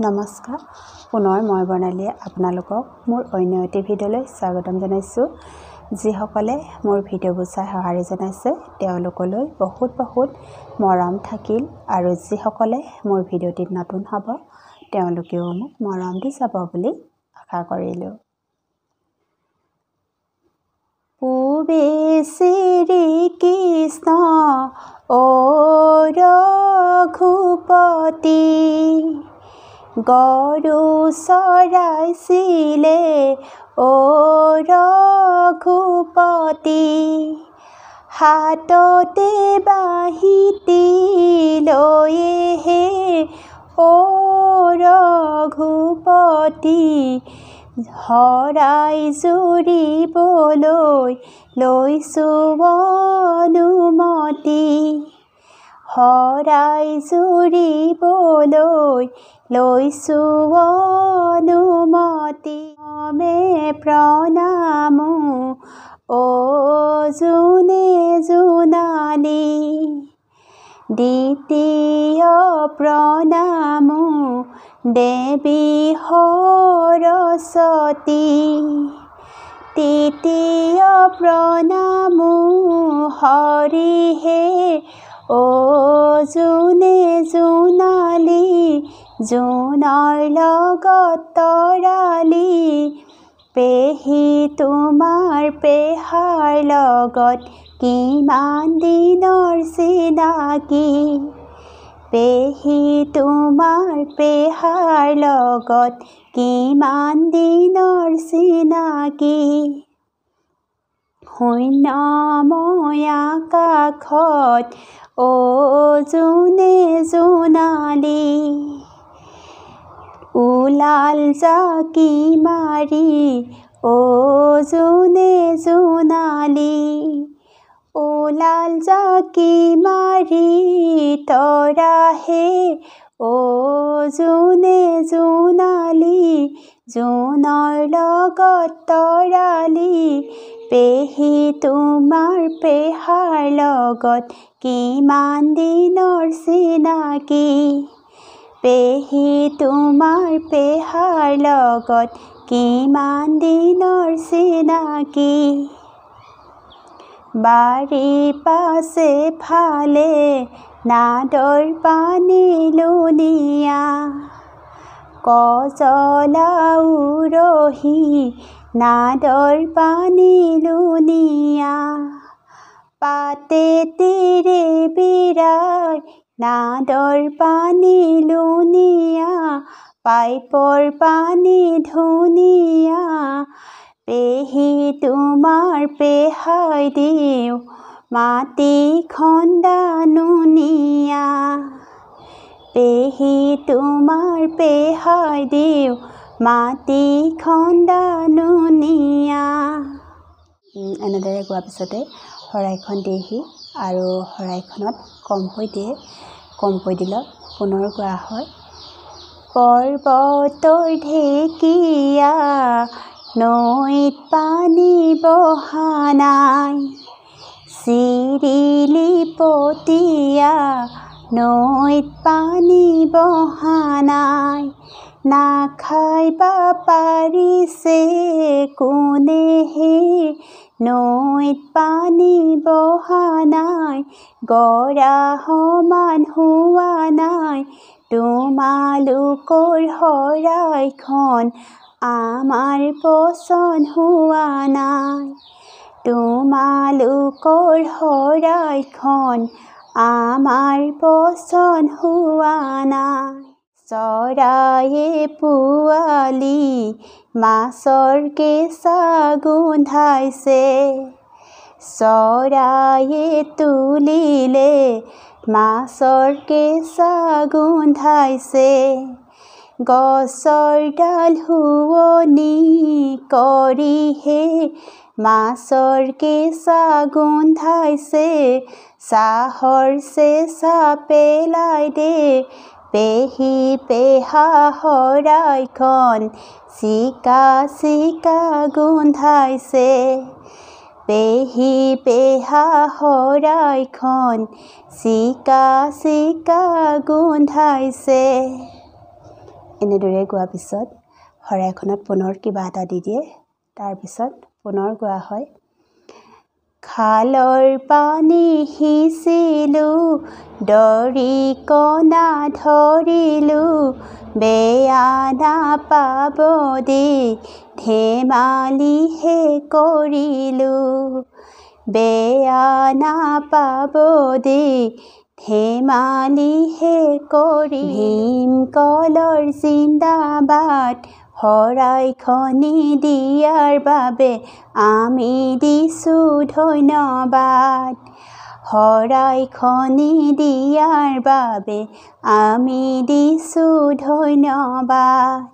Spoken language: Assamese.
নমস্কাৰ পুনৰ মই বৰ্ণালীয়ে আপোনালোকক মোৰ অন্য এটি ভিডিঅ'লৈ স্বাগতম জনাইছোঁ যিসকলে মোৰ ভিডিঅ'বোৰ চাই সঁহাৰি জনাইছে তেওঁলোকলৈ বহুত বহুত মৰম থাকিল আৰু যিসকলে মোৰ ভিডিঅ'টিত নতুন হ'ব তেওঁলোকেও মোক মৰম দি চাব বুলি আশা কৰিলোঁ পূবে শ্ৰী কৃষ্ণ অ ৰঘুপতি গৰু চৰাইছিলে অঘুপতি হাততে বাঁহীতি লৈহে ৰঘুপতি শৰাই জুৰিবলৈ লৈছোঁ অনু মৰাই জুৰিবলৈ লৈছো অনুমতি মে প্ৰণাম অ জোনে জোনালী দ্বিতীয় প্ৰণাম দেৱী সৰস্বতী তৃতীয় প্ৰণাম হৰিহে অ জোনে জোনালি জোনৰ লগত তৰালি পেহী তোমাৰ পেহাৰ লগত কিমান দিনৰ চিনাকি পেহী তোমাৰ পেহাৰ লগত কিমান দিনৰ চিনাকি শূন্য মই আকাশত ও জোনে জোনালি উলাল জাকি মারি ও জোনে জোনালি উলাল জাকি মারি তরাহে ও জোনে জোনালি জোনৰ লগত তৰালি পেহী তোমাৰ পেহাৰ লগত কিমান দিনৰ চিনাকি পেহী তোমাৰ পেহাৰ লগত কিমান দিনৰ চিনাকি বাৰী পাছে ফালে নাদৰ পানী লুনিয়া কজলা উৰহী নাদর পানি লুনিয়া পাতে তীরে বিরার নাদর পানি লুনিয়া পাইপর পানি ধুনিয়া পেহি তোমার পেহাই দিও মাটি খন্দা নুনিয়া পেহি তোমার পেহাই দিও মাটি খন্দনুনিয়া এনেদৰে গোৱাৰ পিছতে শৰাইখন দিয়েহি আৰু শৰাইখনত কমকৈ দিয়ে কমকৈ দিলত পুনৰ গোৱা হয় পৰ্বতৰ ঢেকীয়া নৈত পানী বহা নাই চিৰিলি পতীয়া নৈত পানী বহা নাই নাখাইবা পাৰিছে কোনেহে নৈত পানী বহা নাই গৰা সমান হোৱা নাই তোমালোকৰ শৰাইখন আমাৰ পচন হোৱা নাই তোমালোকৰ শৰাইখন আমাৰ পচন হোৱা নাই চৰাই পোৱালি মাছৰ কেঁচা গোন্ধাইছে চৰাই তুলিলে মাছৰ কেঁচা গোন্ধাইছে গছৰ ডাল শুৱনি কৰিহে মাছৰ কেঁচা গোন্ধাইছে চাহৰ চেঁচা পেলাই দে পেহি পেহা হৰাইখন চিকা চিকা গোন্ধাইছে পেহি পেহা হৰাইখন চিকা চিকা গোন্ধাইছে এনেদৰে গোৱা পিছত শৰাইখনত পুনৰ কিবা এটা দি দিয়ে তাৰপিছত পুনৰ গোৱা হয় খালৰ পানী সিঁচিলোঁ দৰিকণা ধৰিলোঁ বেয়া নাপাব দে ধেমালিহে কৰিলোঁ বেয়া নাপাব দে ধেমালিহে কৰি কলৰ জিন্দাবাদ শৰাইখনি দিয়াৰ বাবে আমি দিছোঁ ধন্যবাদ শৰাইখনি দিয়াৰ বাবে আমি দিছোঁ ধন্যবাদ